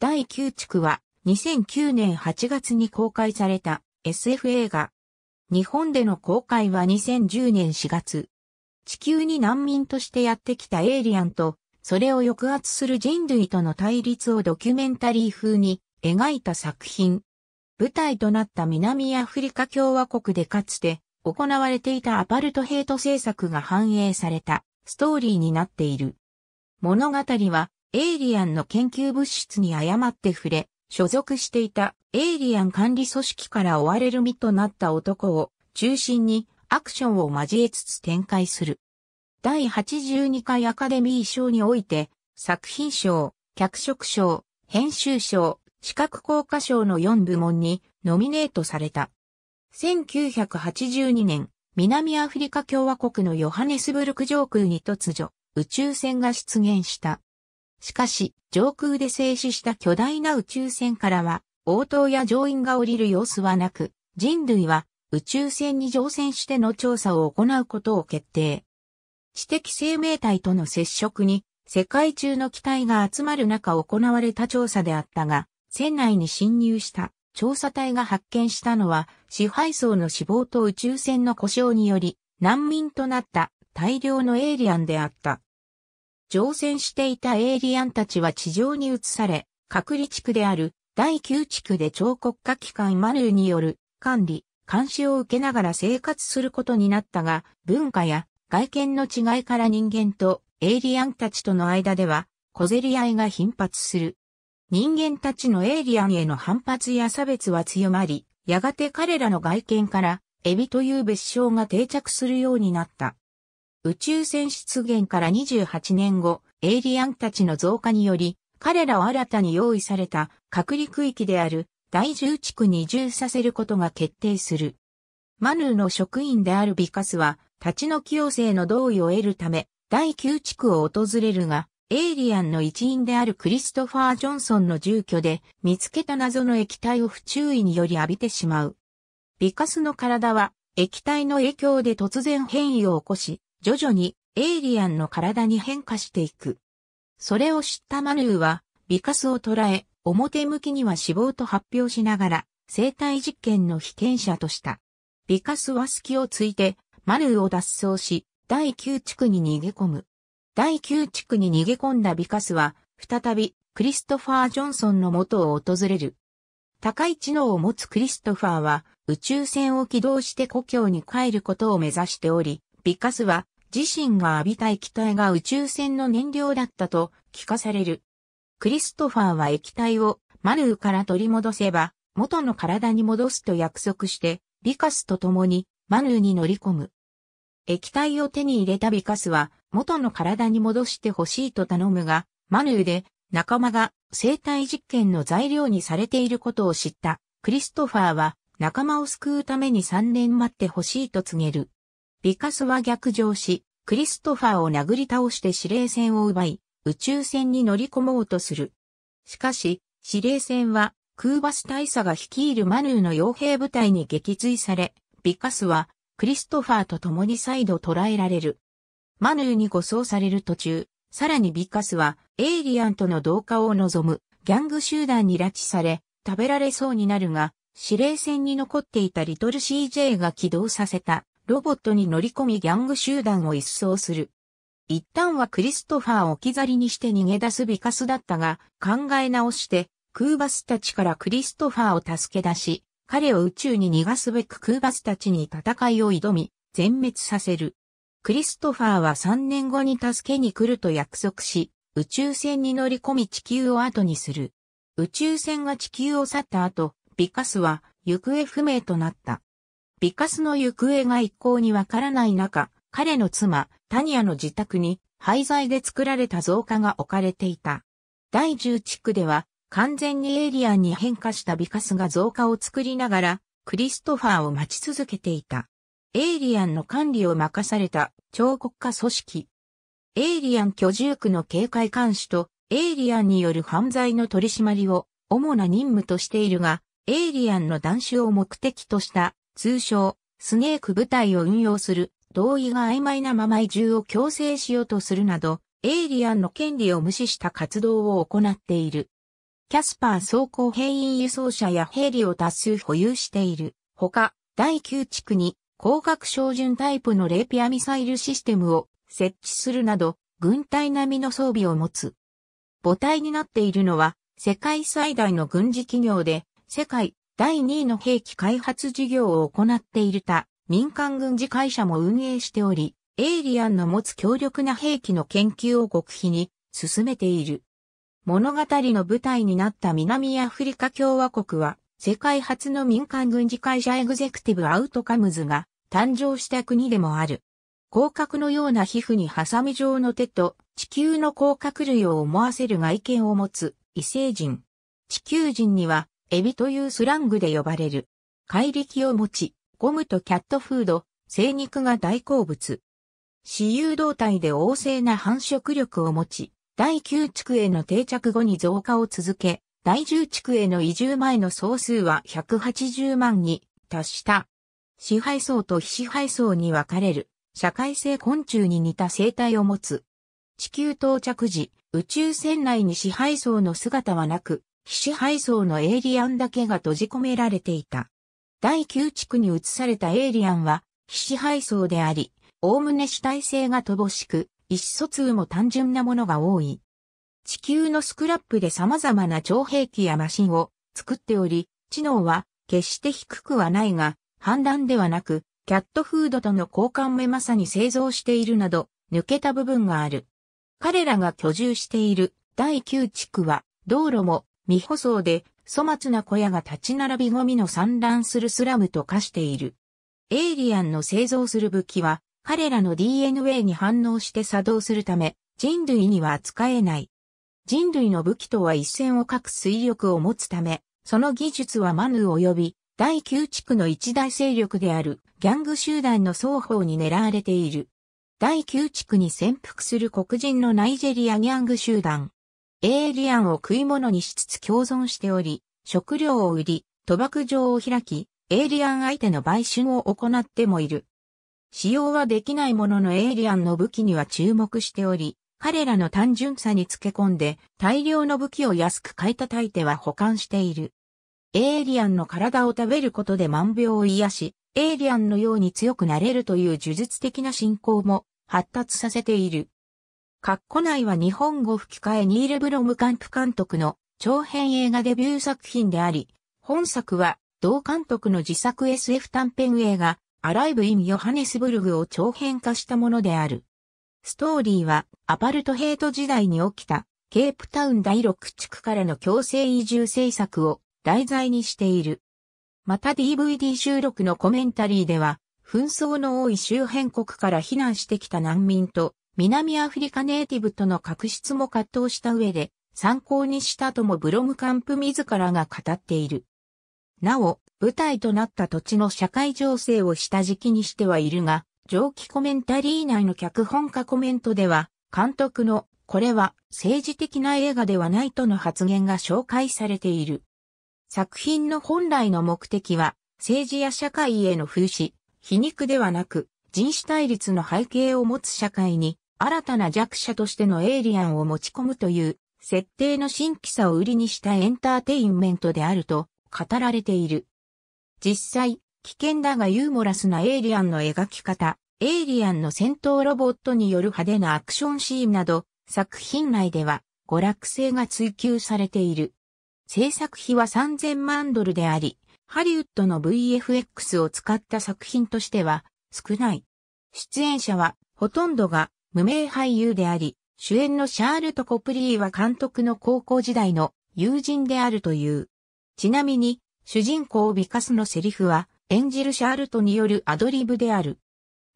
第9地区は2009年8月に公開された SF 映画。日本での公開は2010年4月。地球に難民としてやってきたエイリアンと、それを抑圧する人類との対立をドキュメンタリー風に描いた作品。舞台となった南アフリカ共和国でかつて行われていたアパルトヘイト政策が反映されたストーリーになっている。物語はエイリアンの研究物質に誤って触れ、所属していたエイリアン管理組織から追われる身となった男を中心にアクションを交えつつ展開する。第82回アカデミー賞において、作品賞、脚色賞、編集賞、視覚効果賞の4部門にノミネートされた。1982年、南アフリカ共和国のヨハネスブルク上空に突如、宇宙船が出現した。しかし、上空で静止した巨大な宇宙船からは、応答や乗員が降りる様子はなく、人類は宇宙船に乗船しての調査を行うことを決定。知的生命体との接触に世界中の機体が集まる中行われた調査であったが、船内に侵入した調査隊が発見したのは支配層の死亡と宇宙船の故障により難民となった大量のエイリアンであった。乗船していたエイリアンたちは地上に移され、隔離地区である第9地区で超国家機関マルーによる管理、監視を受けながら生活することになったが、文化や外見の違いから人間とエイリアンたちとの間では、小競り合いが頻発する。人間たちのエイリアンへの反発や差別は強まり、やがて彼らの外見から、エビという別称が定着するようになった。宇宙船出現から28年後、エイリアンたちの増加により、彼らを新たに用意された隔離区域である第10地区に移住させることが決定する。マヌーの職員であるビカスは、立ち退き要請の同意を得るため、第9地区を訪れるが、エイリアンの一員であるクリストファー・ジョンソンの住居で見つけた謎の液体を不注意により浴びてしまう。ビカスの体は液体の影響で突然変異を起こし、徐々にエイリアンの体に変化していく。それを知ったマヌーは、ビカスを捕らえ、表向きには死亡と発表しながら、生体実験の被験者とした。ビカスは隙をついて、マヌーを脱走し、第9地区に逃げ込む。第9地区に逃げ込んだビカスは、再び、クリストファー・ジョンソンの元を訪れる。高い知能を持つクリストファーは、宇宙船を起動して故郷に帰ることを目指しており、ビカスは、自身が浴びた液体が宇宙船の燃料だったと聞かされる。クリストファーは液体をマルーから取り戻せば元の体に戻すと約束してビカスと共にマルーに乗り込む。液体を手に入れたビカスは元の体に戻してほしいと頼むがマルーで仲間が生体実験の材料にされていることを知ったクリストファーは仲間を救うために3年待ってほしいと告げる。ビカスは逆上し、クリストファーを殴り倒して指令船を奪い、宇宙船に乗り込もうとする。しかし、指令船は、クーバス大佐が率いるマヌーの傭兵部隊に撃墜され、ビカスは、クリストファーと共に再度捕らえられる。マヌーに護送される途中、さらにビカスは、エイリアンとの同化を望む、ギャング集団に拉致され、食べられそうになるが、指令船に残っていたリトル CJ が起動させたロボットに乗り込みギャング集団を一掃する。一旦はクリストファーを置き去りにして逃げ出すビカスだったが、考え直して、クーバスたちからクリストファーを助け出し、彼を宇宙に逃がすべくクーバスたちに戦いを挑み、全滅させる。クリストファーは3年後に助けに来ると約束し、宇宙船に乗り込み地球を後にする。宇宙船が地球を去った後、ビカスは行方不明となった。ビカスの行方が一向にわからない中、彼の妻、タニアの自宅に廃材で作られた造花が置かれていた。第10地区では、完全にエイリアンに変化したビカスが造花を作りながら、クリストファーを待ち続けていた。エイリアンの管理を任された彫刻家組織。エイリアン居住区の警戒監視と、エイリアンによる犯罪の取り締まりを主な任務としているが、エイリアンの断種を目的とした通称、スネーク部隊を運用する、同意が曖昧なまま移住を強制しようとするなど、エイリアンの権利を無視した活動を行っている。キャスパー装甲兵員輸送車やヘリを多数保有している。ほか、第9地区に光学照準タイプのレーピアミサイルシステムを設置するなど、軍隊並みの装備を持つ。母体になっているのは、世界最大の軍事企業で、世界第2位の兵器開発事業を行っている他、民間軍事会社も運営しており、エイリアンの持つ強力な兵器の研究を極秘に進めている。物語の舞台になった南アフリカ共和国は、世界初の民間軍事会社エグゼクティブアウトカムズが誕生した国でもある。広角のような皮膚にハサミ状の手と地球の甲殻類を思わせる外見を持つ異星人。地球人にはエビというスラングで呼ばれる。怪力を持ち、ゴムとキャットフード、生肉が大好物。私有動態で旺盛な繁殖力を持ち、第9地区への定着後に増加を続け、第10地区への移住前の総数は180万に達した。支配層と非支配層に分かれる、社会性昆虫に似た生態を持つ。地球到着時、宇宙船内に支配層の姿はなく、機種配送のエイリアンだけが閉じ込められていた。第9地区に移されたエイリアンは、機種配送であり、おおむね主体性が乏しく、意思疎通も単純なものが多い。地球のスクラップで様々な超兵器やマシンを作っており、知能は決して低くはないが、判断ではなく、キャットフードとの交換目まさに製造しているなど、抜けた部分がある。彼らが居住している第9地区は、道路も未舗装で粗末な小屋が立ち並びゴミの散乱するスラムと化している。エイリアンの製造する武器は彼らの DNA に反応して作動するため人類には扱えない。人類の武器とは一線を画水力を持つため、その技術はマヌー及び第9地区の一大勢力であるギャング集団の双方に狙われている。第9地区に潜伏する黒人のナイジェリアギャング集団、エイリアンを食い物にしつつ共存しており、食料を売り、賭博場を開き、エイリアン相手の売春を行ってもいる。使用はできないもののエイリアンの武器には注目しており、彼らの単純さにつけ込んで大量の武器を安く買い叩いては保管している。エイリアンの体を食べることで万病を癒し、エイリアンのように強くなれるという呪術的な信仰も発達させている。括弧内は日本語吹き替えニール・ブロムカンプ監督の長編映画デビュー作品であり、本作は同監督の自作 SF 短編映画、アライブ・イン・ヨハネスブルグを長編化したものである。ストーリーはアパルトヘイト時代に起きたケープタウン第6地区からの強制移住政策を題材にしている。また DVD 収録のコメンタリーでは、紛争の多い周辺国から避難してきた難民と南アフリカネイティブとの確執も葛藤した上で、参考にしたともブロムカンプ自らが語っている。なお、舞台となった土地の社会情勢を下敷きにしてはいるが、上記コメンタリー内の脚本家コメントでは、監督のこれは政治的な映画ではないとの発言が紹介されている。作品の本来の目的は、政治や社会への風刺、皮肉ではなく、人種対立の背景を持つ社会に新たな弱者としてのエイリアンを持ち込むという、設定の新規さを売りにしたエンターテインメントであると語られている。実際、危険だがユーモラスなエイリアンの描き方、エイリアンの戦闘ロボットによる派手なアクションシーンなど、作品内では娯楽性が追求されている。制作費は3000万ドルであり、ハリウッドの VFX を使った作品としては少ない。出演者はほとんどが無名俳優であり、主演のシャールト・コプリーは監督の高校時代の友人であるという。ちなみに、主人公ビカスのセリフは、演じるシャールトによるアドリブである。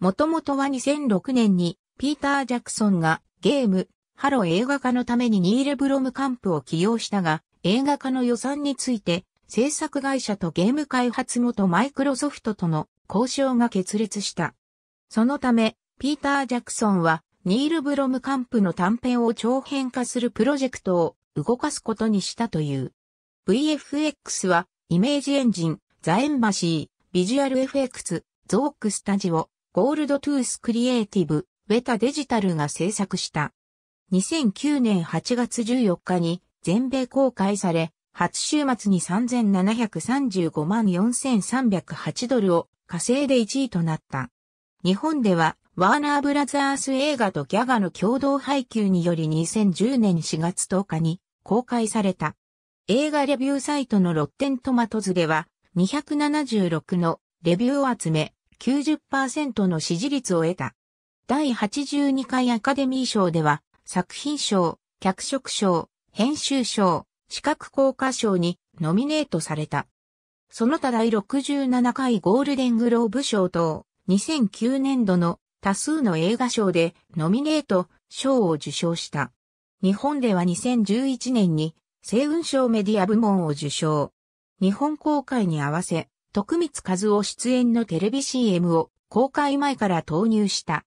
もともとは2006年に、ピーター・ジャクソンがゲーム、ハロ映画化のためにニーレ・ブロムカンプを起用したが、映画化の予算について、制作会社とゲーム開発元マイクロソフトとの交渉が決裂した。そのため、ピーター・ジャクソンはニール・ブロムカンプの短編を長編化するプロジェクトを動かすことにしたという。VFX は、イメージエンジン、ザ・エンバシー、ビジュアル FX、ゾークスタジオ、ゴールドトゥースクリエイティブ、ウェタデジタルが制作した。2009年8月14日に全米公開され、初週末に3735万4308ドルを稼いで1位となった。日本ではワーナーブラザース映画とギャガの共同配給により2010年4月10日に公開された。映画レビューサイトのロッテントマトズでは276のレビューを集め90%の支持率を得た。第82回アカデミー賞では作品賞、脚色賞、編集賞、視覚効果賞にノミネートされた。その他第67回ゴールデングローブ賞等2009年度の多数の映画賞でノミネート、賞を受賞した。日本では2011年に、星雲賞メディア部門を受賞。日本公開に合わせ、徳光和夫出演のテレビ CM を公開前から投入した。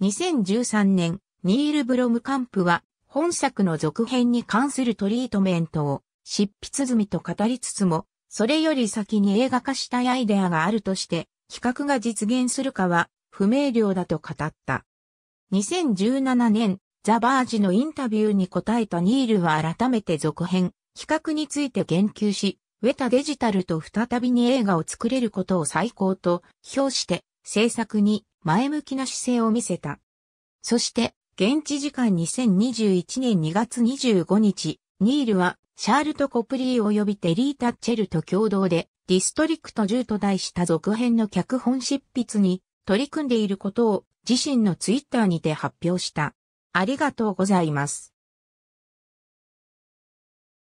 2013年、ニール・ブロムカンプは本作の続編に関するトリートメントを執筆済みと語りつつも、それより先に映画化したいアイデアがあるとして、企画が実現するかは不明瞭だと語った。2017年、ザ・バージのインタビューに答えたニールは改めて続編、企画について言及し、ウェタデジタルと再びに映画を作れることを最高と評して制作に前向きな姿勢を見せた。そして、現地時間2021年2月25日、ニールはシャールト・コプリー及びテリー・タッチェルと共同でディストリクト10と題した続編の脚本執筆に取り組んでいることを自身のツイッターにて発表した。ありがとうございます。